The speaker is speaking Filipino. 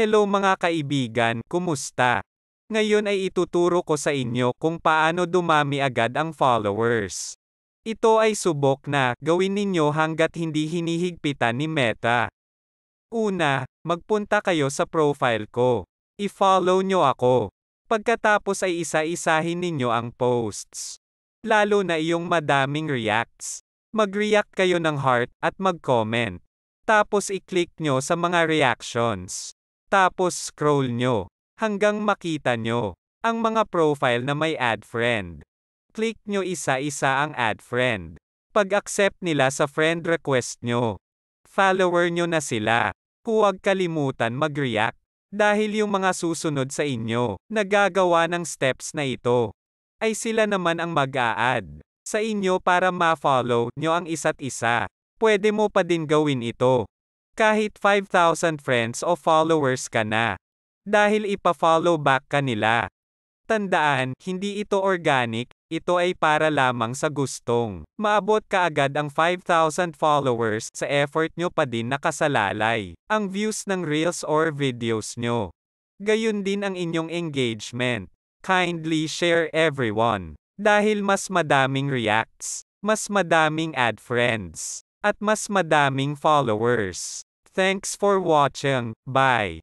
Hello mga kaibigan, kumusta? Ngayon ay ituturo ko sa inyo kung paano dumami agad ang followers. Ito ay subok na gawin ninyo hanggat hindi hinihigpitan ni Meta. Una, magpunta kayo sa profile ko. I-follow nyo ako. Pagkatapos ay isa-isahin ninyo ang posts. Lalo na iyong madaming reacts. Mag-react kayo ng heart at mag-comment. Tapos i-click nyo sa mga reactions. Tapos scroll nyo, hanggang makita nyo, ang mga profile na may add friend. Click nyo isa-isa ang add friend. Pag-accept nila sa friend request nyo, follower nyo na sila. Huwag kalimutan mag-react. Dahil yung mga susunod sa inyo, nagagawa ng steps na ito, ay sila naman ang mag-a-add sa inyo para ma-follow nyo ang isa't isa. Pwede mo pa din gawin ito kahit 5,000 friends o followers ka na. Dahil ipa-follow back ka nila. Tandaan, hindi ito organic, ito ay para lamang sa gustong. Maabot ka agad ang 5,000 followers sa effort nyo pa din nakasalalay. Ang views ng reels or videos nyo. Gayun din ang inyong engagement. Kindly share everyone. Dahil mas madaming reacts, mas madaming ad friends at mas madaming followers. Thanks for watching. Bye.